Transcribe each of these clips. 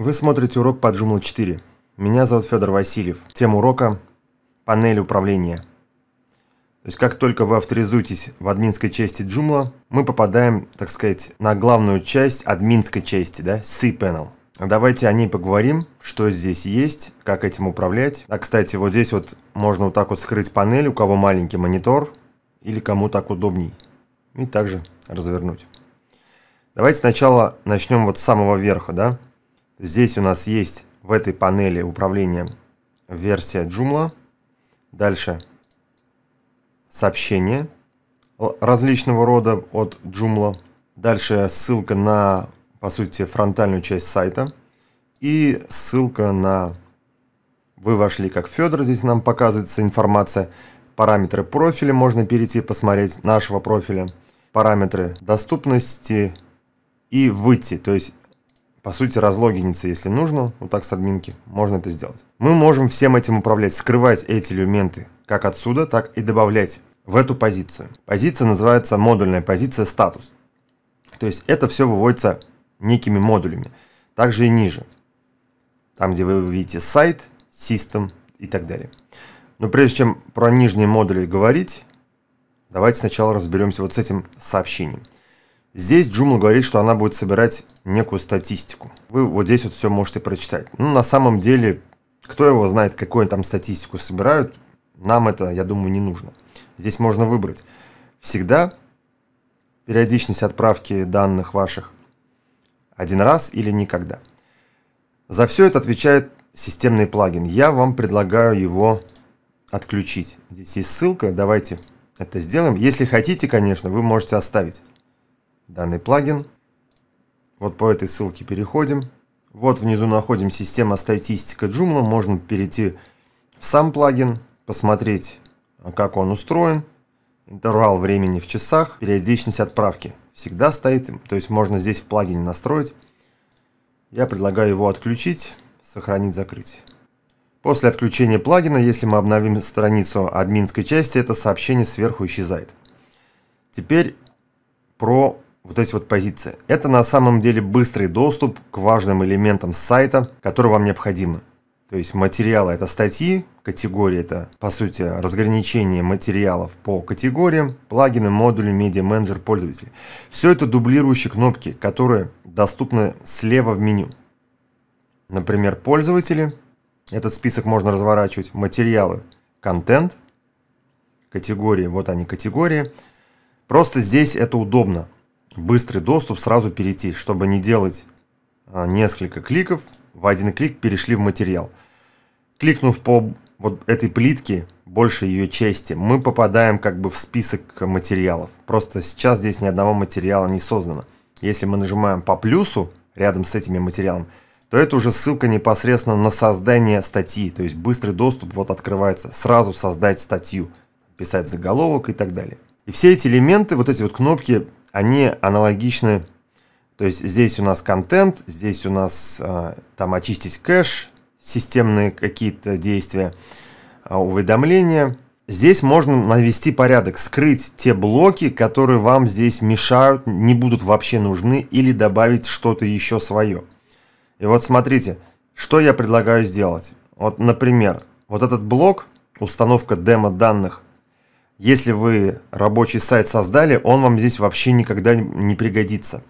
Вы смотрите урок по Joomla 4. Меня зовут Федор Васильев. Тема урока – панель управления. То есть, как только вы авторизуетесь в админской части Joomla, мы попадаем, так сказать, на главную часть админской части, да, C-panel. Давайте о ней поговорим, что здесь есть, как этим управлять. А, кстати, вот здесь вот можно вот так вот скрыть панель, у кого маленький монитор, или кому так удобней. И также развернуть. Давайте сначала начнем вот с самого верха, да. Здесь у нас есть в этой панели управления версия Joomla. Дальше сообщение различного рода от Joomla. Дальше ссылка на, по сути, фронтальную часть сайта. И ссылка на «Вы вошли как Федор». Здесь нам показывается информация. Параметры профиля. Можно перейти посмотреть нашего профиля. Параметры доступности и выйти. То есть по сути, разлогиниться, если нужно, вот так с админки, можно это сделать. Мы можем всем этим управлять, скрывать эти элементы как отсюда, так и добавлять в эту позицию. Позиция называется модульная позиция статус. То есть это все выводится некими модулями. Также и ниже. Там, где вы видите сайт, систем и так далее. Но прежде чем про нижние модули говорить, давайте сначала разберемся вот с этим сообщением – Здесь Джумла говорит, что она будет собирать некую статистику. Вы вот здесь вот все можете прочитать. Ну, на самом деле, кто его знает, какую там статистику собирают, нам это, я думаю, не нужно. Здесь можно выбрать всегда периодичность отправки данных ваших один раз или никогда. За все это отвечает системный плагин. Я вам предлагаю его отключить. Здесь есть ссылка, давайте это сделаем. Если хотите, конечно, вы можете оставить данный плагин. Вот по этой ссылке переходим. Вот внизу находим система статистика Joomla. Можно перейти в сам плагин, посмотреть, а, как он устроен. Интервал времени в часах, периодичность отправки. Всегда стоит, то есть можно здесь в плагине настроить. Я предлагаю его отключить, сохранить, закрыть. После отключения плагина, если мы обновим страницу админской части, это сообщение сверху исчезает. Теперь про вот эти вот позиции. Это на самом деле быстрый доступ к важным элементам сайта, которые вам необходимы. То есть материалы это статьи, категории это по сути разграничение материалов по категориям, плагины, модули, медиа менеджер, пользователь. Все это дублирующие кнопки, которые доступны слева в меню. Например, пользователи. Этот список можно разворачивать. Материалы, контент, категории, вот они категории. Просто здесь это удобно, быстрый доступ сразу перейти, чтобы не делать а, несколько кликов, в один клик перешли в материал. Кликнув по вот этой плитке, больше ее части, мы попадаем как бы в список материалов. Просто сейчас здесь ни одного материала не создано. Если мы нажимаем по плюсу рядом с этими материалами, то это уже ссылка непосредственно на создание статьи. То есть быстрый доступ вот открывается. Сразу создать статью, писать заголовок и так далее. И все эти элементы, вот эти вот кнопки они аналогичны. То есть здесь у нас контент, здесь у нас а, там очистить кэш, системные какие-то действия, а, уведомления. Здесь можно навести порядок, скрыть те блоки, которые вам здесь мешают, не будут вообще нужны, или добавить что-то еще свое. И вот смотрите, что я предлагаю сделать. Вот, например, вот этот блок, установка демо данных, если вы рабочий сайт создали, он вам здесь вообще никогда не пригодится.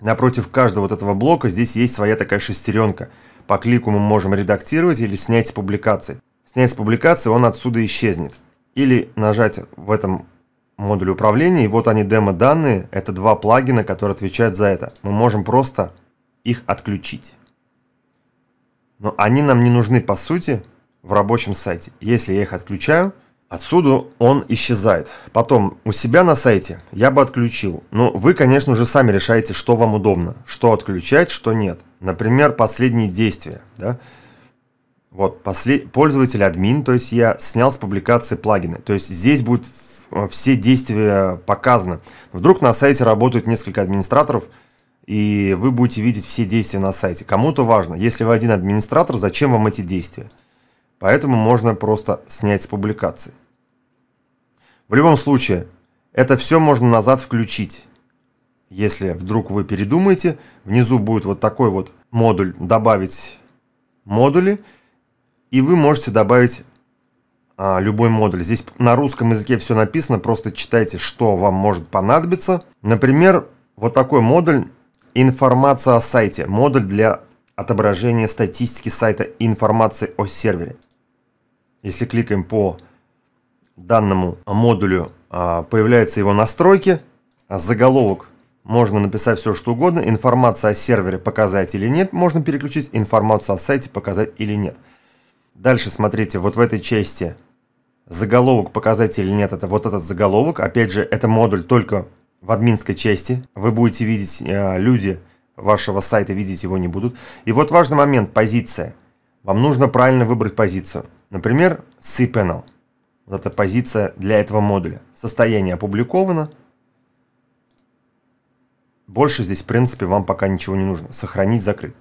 Напротив каждого вот этого блока здесь есть своя такая шестеренка. По клику мы можем редактировать или снять с публикации. Снять с публикации он отсюда исчезнет. Или нажать в этом модуле управления, и вот они демо-данные, это два плагина, которые отвечают за это. Мы можем просто их отключить. Но они нам не нужны по сути в рабочем сайте. Если я их отключаю, Отсюда он исчезает. Потом, у себя на сайте я бы отключил. Но ну, вы, конечно же, сами решаете, что вам удобно. Что отключать, что нет. Например, последние действия. Да? Вот, послед... пользователь админ, то есть я снял с публикации плагины. То есть здесь будут э, все действия показаны. Вдруг на сайте работают несколько администраторов, и вы будете видеть все действия на сайте. Кому-то важно, если вы один администратор, зачем вам эти действия? поэтому можно просто снять с публикации. В любом случае, это все можно назад включить. Если вдруг вы передумаете, внизу будет вот такой вот модуль «Добавить модули», и вы можете добавить а, любой модуль. Здесь на русском языке все написано, просто читайте, что вам может понадобиться. Например, вот такой модуль «Информация о сайте», модуль для отображения статистики сайта и информации о сервере. Если кликаем по данному модулю, а, появляются его настройки. А заголовок можно написать все, что угодно. Информация о сервере показать или нет. Можно переключить информацию о сайте показать или нет. Дальше смотрите, вот в этой части заголовок показать или нет, это вот этот заголовок. Опять же, это модуль только в админской части. Вы будете видеть, а, люди вашего сайта видеть его не будут. И вот важный момент, позиция. Вам нужно правильно выбрать позицию. Например, cPanel. Вот эта позиция для этого модуля. Состояние опубликовано. Больше здесь, в принципе, вам пока ничего не нужно. Сохранить, закрыть.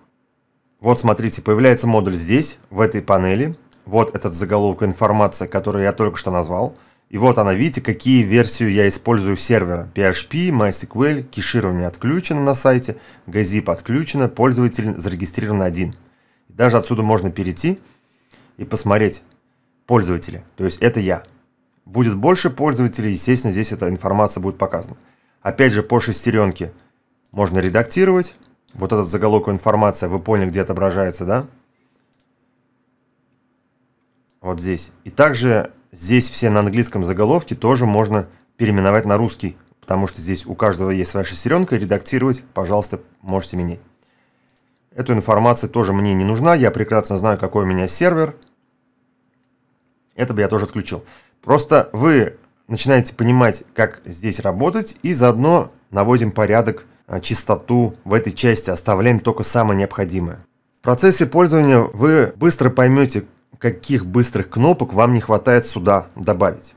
Вот, смотрите, появляется модуль здесь, в этой панели. Вот этот заголовок информация, который я только что назвал. И вот она, видите, какие версию я использую сервера. PHP, MySQL, кеширование отключено на сайте, GZIP отключено, пользователь зарегистрирован один. Даже отсюда можно перейти и посмотреть пользователи, то есть это я. Будет больше пользователей, естественно, здесь эта информация будет показана. Опять же, по шестеренке можно редактировать. Вот этот заголовок информация, вы поняли, где отображается, да? Вот здесь. И также здесь все на английском заголовке тоже можно переименовать на русский, потому что здесь у каждого есть своя шестеренка, редактировать, пожалуйста, можете менять. Эту информацию тоже мне не нужна, я прекрасно знаю, какой у меня сервер – это бы я тоже отключил. Просто вы начинаете понимать, как здесь работать, и заодно наводим порядок, а, чистоту в этой части, оставляем только самое необходимое. В процессе пользования вы быстро поймете, каких быстрых кнопок вам не хватает сюда добавить.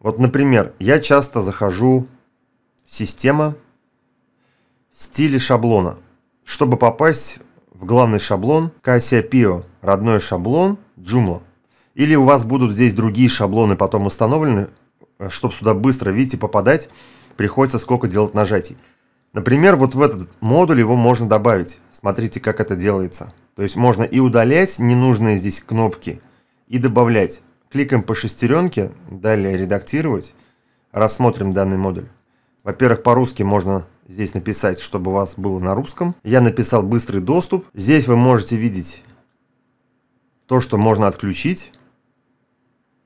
Вот, например, я часто захожу в «Система», «Стили шаблона». Чтобы попасть в главный шаблон, Cassiopeia, родной шаблон, Joomla. Или у вас будут здесь другие шаблоны потом установлены, э, чтобы сюда быстро, видите, попадать, приходится сколько делать нажатий. Например, вот в этот модуль его можно добавить. Смотрите, как это делается. То есть можно и удалять ненужные здесь кнопки, и добавлять. Кликаем по шестеренке, далее редактировать. Рассмотрим данный модуль. Во-первых, по-русски можно здесь написать, чтобы у вас было на русском. Я написал быстрый доступ. Здесь вы можете видеть то, что можно отключить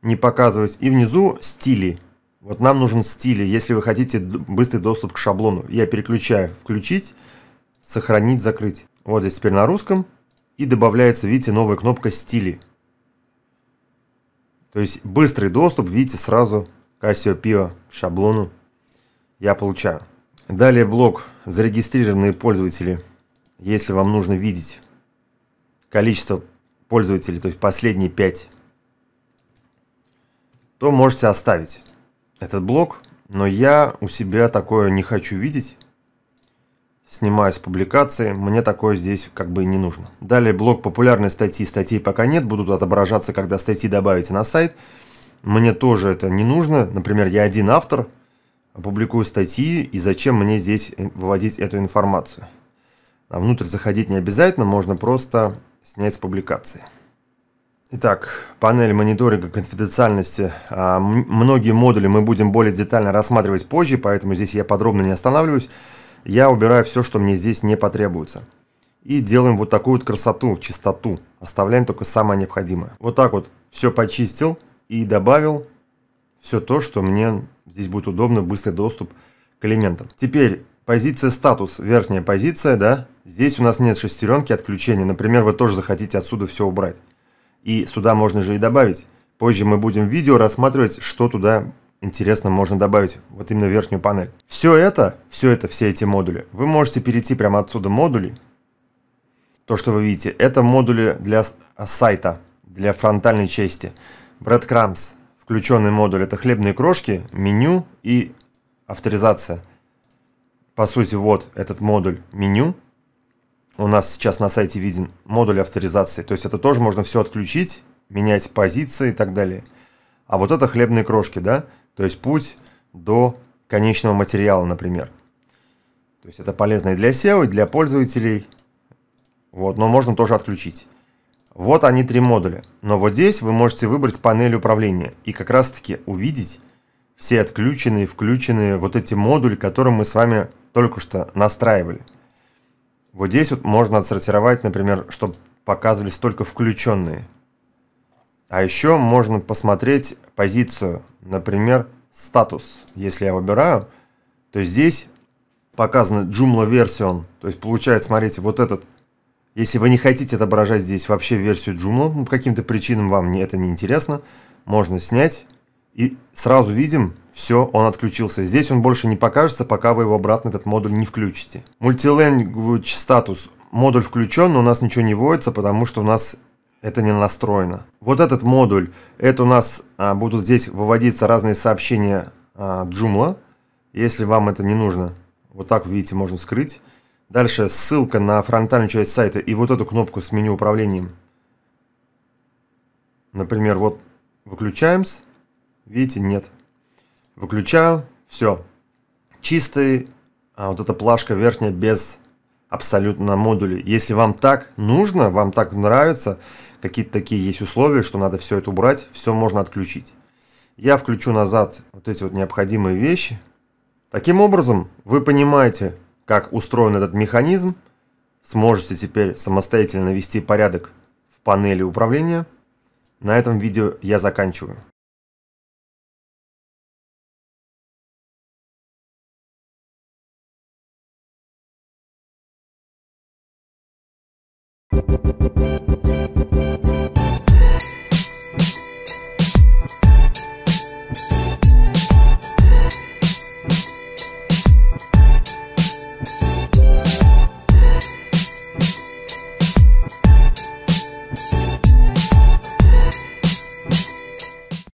не показывать. И внизу стили. Вот нам нужен стили, если вы хотите быстрый доступ к шаблону. Я переключаю «Включить», «Сохранить», «Закрыть». Вот здесь теперь на русском. И добавляется, видите, новая кнопка «Стили». То есть быстрый доступ, видите, сразу Casio Пиво к шаблону я получаю. Далее блок «Зарегистрированные пользователи». Если вам нужно видеть количество пользователей, то есть последние 5 то можете оставить этот блок, но я у себя такое не хочу видеть. Снимаю с публикации, мне такое здесь как бы не нужно. Далее блок популярной статьи, статей пока нет, будут отображаться, когда статьи добавите на сайт. Мне тоже это не нужно, например, я один автор, опубликую статьи, и зачем мне здесь э, выводить эту информацию. А внутрь заходить не обязательно, можно просто снять с публикации. Итак, панель мониторинга конфиденциальности. А, многие модули мы будем более детально рассматривать позже, поэтому здесь я подробно не останавливаюсь. Я убираю все, что мне здесь не потребуется. И делаем вот такую вот красоту, чистоту. Оставляем только самое необходимое. Вот так вот все почистил и добавил все то, что мне здесь будет удобно, быстрый доступ к элементам. Теперь позиция статус, верхняя позиция, да. Здесь у нас нет шестеренки отключения. Например, вы тоже захотите отсюда все убрать. И сюда можно же и добавить. Позже мы будем в видео рассматривать, что туда интересно можно добавить, вот именно верхнюю панель. Все это, все это, все эти модули, вы можете перейти прямо отсюда модули. То, что вы видите, это модули для а, сайта, для фронтальной части. Breadcrumbs, включенный модуль, это хлебные крошки, меню и авторизация. По сути, вот этот модуль меню – у нас сейчас на сайте виден модуль авторизации. То есть это тоже можно все отключить, менять позиции и так далее. А вот это хлебные крошки, да? То есть путь до конечного материала, например. То есть это полезно и для SEO, и для пользователей. Вот, но можно тоже отключить. Вот они три модуля. Но вот здесь вы можете выбрать панель управления и как раз таки увидеть все отключенные, включенные вот эти модули, которые мы с вами только что настраивали. Вот здесь вот можно отсортировать, например, чтобы показывались только включенные. А еще можно посмотреть позицию, например, статус. Если я выбираю, то здесь показано Joomla Version. То есть получается, смотрите, вот этот. Если вы не хотите отображать здесь вообще версию Joomla, ну, по каким-то причинам вам это не интересно, можно снять и сразу видим, все, он отключился. Здесь он больше не покажется, пока вы его обратно этот модуль не включите. Multilanguage статус. Модуль включен, но у нас ничего не вводится, потому что у нас это не настроено. Вот этот модуль, это у нас а, будут здесь выводиться разные сообщения а, Joomla, если вам это не нужно. Вот так, видите, можно скрыть. Дальше ссылка на фронтальную часть сайта и вот эту кнопку с меню управлением. Например, вот выключаемся. Видите, нет. Выключаю, все. Чистый, а вот эта плашка верхняя без абсолютно модулей. Если вам так нужно, вам так нравится, какие-то такие есть условия, что надо все это убрать, все можно отключить. Я включу назад вот эти вот необходимые вещи. Таким образом, вы понимаете, как устроен этот механизм, сможете теперь самостоятельно вести порядок в панели управления. На этом видео я заканчиваю.